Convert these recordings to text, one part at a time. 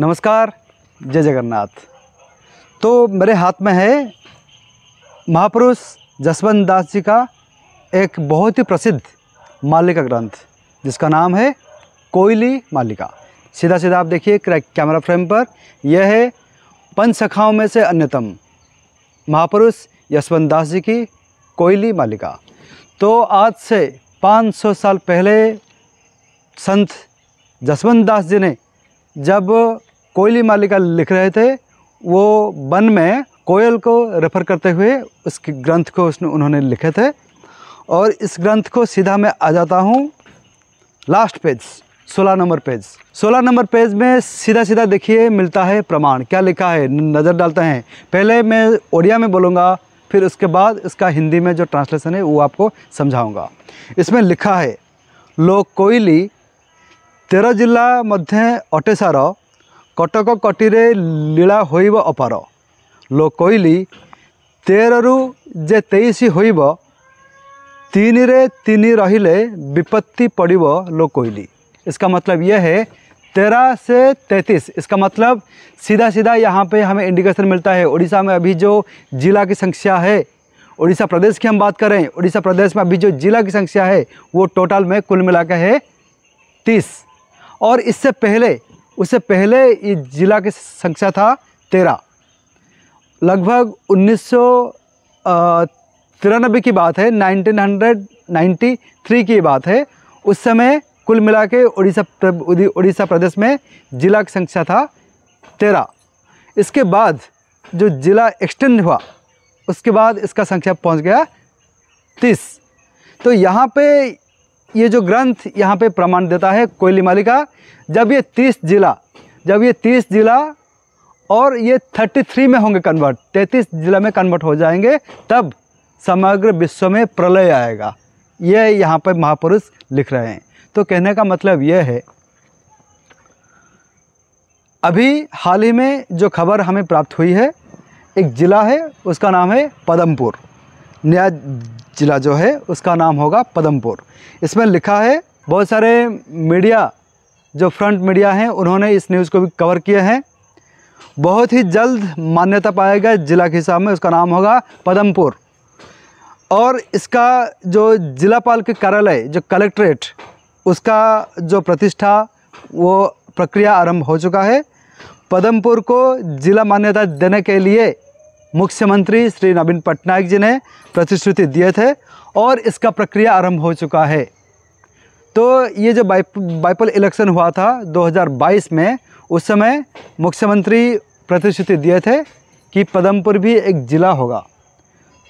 नमस्कार जय जगन्नाथ तो मेरे हाथ में है महापुरुष जसवंत दास जी का एक बहुत ही प्रसिद्ध मालिका ग्रंथ जिसका नाम है कोयली मालिका सीधा सीधा आप देखिए कैमरा फ्रेम पर यह है पंच में से अन्यतम महापुरुष यशवंत दास जी की कोयली मालिका तो आज से 500 साल पहले संत जसवंत दास जी ने जब कोयली मालिका लिख रहे थे वो वन में कोयल को रेफर करते हुए उस ग्रंथ को उसने उन्होंने लिखे थे और इस ग्रंथ को सीधा मैं आ जाता हूँ लास्ट पेज सोलह नंबर पेज सोलह नंबर पेज में सीधा सीधा देखिए मिलता है प्रमाण क्या लिखा है नज़र डालते हैं पहले मैं ओडिया में बोलूँगा फिर उसके बाद इसका हिंदी में जो ट्रांसलेशन है वो आपको समझाऊँगा इसमें लिखा है लोग कोयली तेरह जिला मध्य अटेसार कटक କଟକ କଟିରେ अपार लो ଅପାର ଲୋ रु जे तेईस होइब तीन रे तीन रहिले विपत्ति पड़ब लो कहली इसका मतलब यह है तेरह से तैंतीस इसका मतलब सीधा सीधा यहाँ पे हमें इंडिकेशन मिलता है उड़ीसा में अभी जो जिला की संख्या है उड़ीसा प्रदेश की हम बात करें उड़ीसा प्रदेश में अभी जो जिला की संख्या है वो टोटल में कुल मिला है तीस और इससे पहले उससे पहले ये ज़िला की संख्या था तेरह लगभग उन्नीस तिरानबे की बात है 1993 की बात है उस समय कुल मिला के उड़ीसा उड़ीसा प्रदेश में जिला की संख्या था तेरह इसके बाद जो ज़िला एक्सटेंड हुआ उसके बाद इसका संख्या पहुंच गया तीस तो यहाँ पे ये जो ग्रंथ यहाँ पे प्रमाण देता है कोयली मालिका जब ये तीस जिला जब ये तीस जिला और ये थर्टी थ्री में होंगे कन्वर्ट तैंतीस जिला में कन्वर्ट हो जाएंगे तब समग्र विश्व में प्रलय आएगा ये यहाँ पर महापुरुष लिख रहे हैं तो कहने का मतलब यह है अभी हाल ही में जो खबर हमें प्राप्त हुई है एक ज़िला है उसका नाम है पदमपुर नया ज़िला जो है उसका नाम होगा पदमपुर इसमें लिखा है बहुत सारे मीडिया जो फ्रंट मीडिया हैं उन्होंने इस न्यूज़ को भी कवर किया है बहुत ही जल्द मान्यता पाएगा ज़िला के हिसाब में उसका नाम होगा पदमपुर और इसका जो जिलापाल के कार्यालय जो कलेक्ट्रेट उसका जो प्रतिष्ठा वो प्रक्रिया आरंभ हो चुका है पदमपुर को ज़िला मान्यता देने के लिए मुख्यमंत्री श्री नवीन पटनायक जी ने प्रतिश्रुति दिए थे और इसका प्रक्रिया आरंभ हो चुका है तो ये जो बाइप बाइपल इलेक्शन हुआ था 2022 में उस समय मुख्यमंत्री प्रतिश्रुति दिए थे कि पदमपुर भी एक ज़िला होगा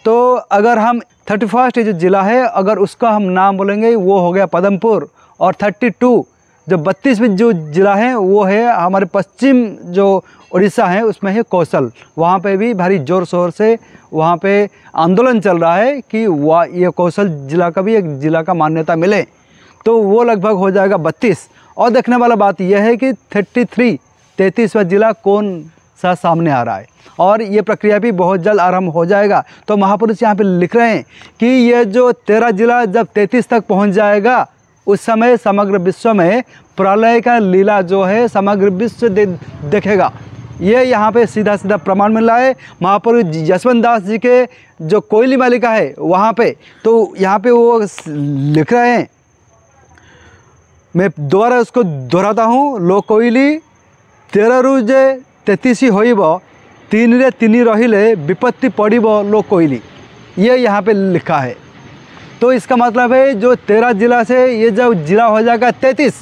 तो अगर हम थर्टी फर्स्ट जो ज़िला है अगर उसका हम नाम बोलेंगे वो हो गया पदमपुर और थर्टी टू जो बत्तीसवीं जो जिला है वो है हमारे पश्चिम जो उड़ीसा है उसमें है कौशल वहाँ पे भी भारी ज़ोर शोर से वहाँ पे आंदोलन चल रहा है कि वह ये कौशल जिला का भी एक ज़िला का मान्यता मिले तो वो लगभग हो जाएगा बत्तीस और देखने वाला बात यह है कि थर्टी थ्री तैंतीसवा ज़िला कौन सा सामने आ रहा है और ये प्रक्रिया भी बहुत जल्द आरंभ हो जाएगा तो महापुरुष यहाँ पे लिख रहे हैं कि ये जो तेरह जिला जब तैंतीस तक पहुँच जाएगा उस समय समग्र विश्व में प्रलय का लीला जो है समग्र विश्व दे, देखेगा ये यहाँ पे सीधा सीधा प्रमाण मिल रहा है महाप्रभु यशवंत दास जी के जो कोयली मालिका है वहाँ पे तो यहाँ पे वो लिख रहे हैं मैं दोबारा उसको दोहराता हूँ लो कोयली तेरह तैतीस ही हो तीन रे तीन रही विपत्ति पड़ी लो कोयली ये यहाँ पे लिखा है तो इसका मतलब है जो तेरह जिला से ये जब जिला हो जाएगा तैतीस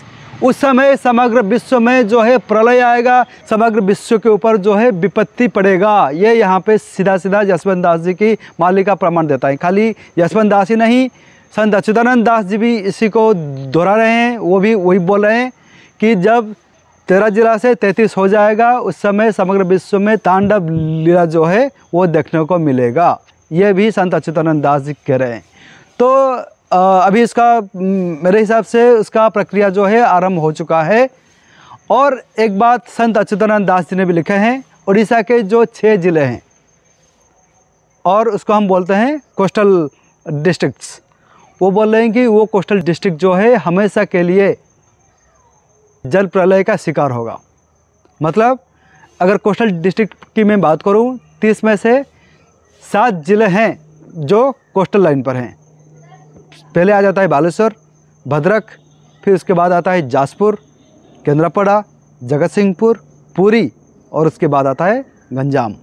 उस समय समग्र विश्व में जो है प्रलय आएगा समग्र विश्व के ऊपर जो है विपत्ति पड़ेगा ये यहाँ पे सीधा सीधा यशवंत दास जी की मालिका प्रमाण देता है खाली यशवंत दास ही नहीं संत अच्युतानंद दास जी भी इसी को दोहरा रहे हैं वो भी वही बोल रहे हैं कि जब तेरह जिला से तैतीस हो जाएगा उस समय समग्र विश्व में तांडव लीला जो है वो देखने को मिलेगा ये भी संत अच्युतानंद दास जी कह रहे हैं तो अभी इसका मेरे हिसाब से उसका प्रक्रिया जो है आरंभ हो चुका है और एक बात संत अच्युतानंद दास जी ने भी लिखे हैं उड़ीसा के जो छः ज़िले हैं और उसको हम बोलते हैं कोस्टल डिस्ट्रिक्ट्स वो बोल रहे हैं कि वो कोस्टल डिस्ट्रिक्ट जो है हमेशा के लिए जल प्रलय का शिकार होगा मतलब अगर कोस्टल डिस्ट्रिक्ट की मैं बात करूं तीस में से सात ज़िले हैं जो कोस्टल लाइन पर हैं पहले आ जाता है बालेश्वर भद्रक फिर उसके बाद आता है जासपुर केंद्रापड़ा जगत सिंहपुर पूरी और उसके बाद आता है गंजाम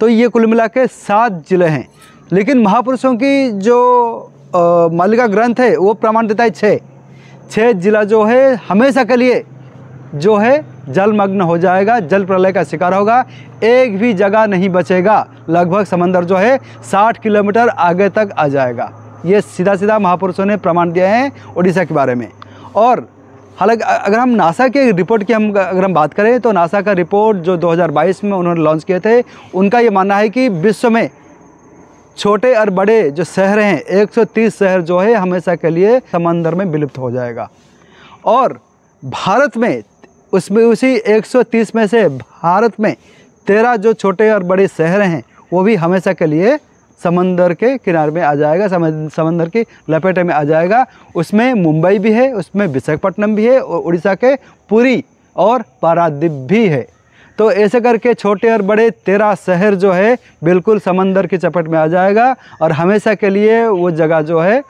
तो ये कुल मिला के सात जिले हैं लेकिन महापुरुषों की जो मालिका ग्रंथ है वो प्रमाण देता है छः छः जिला जो है हमेशा के लिए जो है जलमग्न हो जाएगा जल प्रलय का शिकार होगा एक भी जगह नहीं बचेगा लगभग समंदर जो है 60 किलोमीटर आगे तक आ जाएगा ये सीधा सीधा महापुरुषों ने प्रमाण दिया है उड़ीसा के बारे में और हालांकि अगर हम नासा के रिपोर्ट की हम अगर हम बात करें तो नासा का रिपोर्ट जो 2022 में उन्होंने लॉन्च किए थे उनका ये मानना है कि विश्व में छोटे और बड़े जो शहर हैं 130 शहर जो है हमेशा के लिए समंदर में विलुप्त हो जाएगा और भारत में उसमें उसी 130 में से भारत में तेरह जो छोटे और बड़े शहर हैं वो भी हमेशा के लिए समंदर के किनारे में आ जाएगा समंदर की लपेटे में आ जाएगा उसमें मुंबई भी है उसमें विशाखापट्टनम भी है और उड़ीसा के पुरी और पारादीप भी है तो ऐसे करके छोटे और बड़े तेरह शहर जो है बिल्कुल समंदर की चपेट में आ जाएगा और हमेशा के लिए वो जगह जो है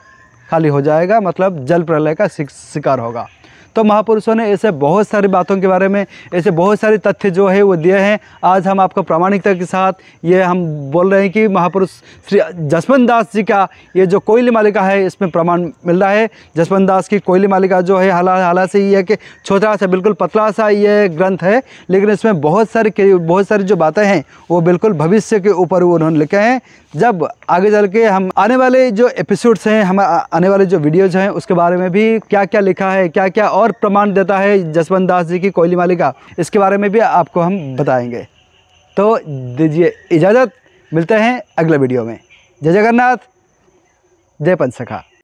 खाली हो जाएगा मतलब जल प्रलय का शिकार होगा तो महापुरुषों ने ऐसे बहुत सारी बातों के बारे में ऐसे बहुत सारे तथ्य जो है वो दिए हैं आज हम आपको प्रामाणिकता के साथ ये हम बोल रहे हैं कि महापुरुष श्री जसवंत दास जी का ये जो कोयली मालिका है इसमें प्रमाण मिल रहा है जसवंत दास की कोयली मालिका जो है हाला हाला से ये है कि छोटा सा बिल्कुल पतला सा ये ग्रंथ है लेकिन इसमें बहुत सारे बहुत सारी जो बातें हैं वो बिल्कुल भविष्य के ऊपर उन्होंने लिखे हैं जब आगे चल के हम आने वाले जो एपिसोड्स हैं हम आने वाले जो वीडियोज हैं उसके बारे में भी क्या क्या लिखा है क्या क्या और और प्रमाण देता है जसवंत दास जी की कोयली मालिका इसके बारे में भी आपको हम बताएंगे तो दीजिए इजाज़त मिलते हैं अगले वीडियो में जय जगन्नाथ जय पंचखा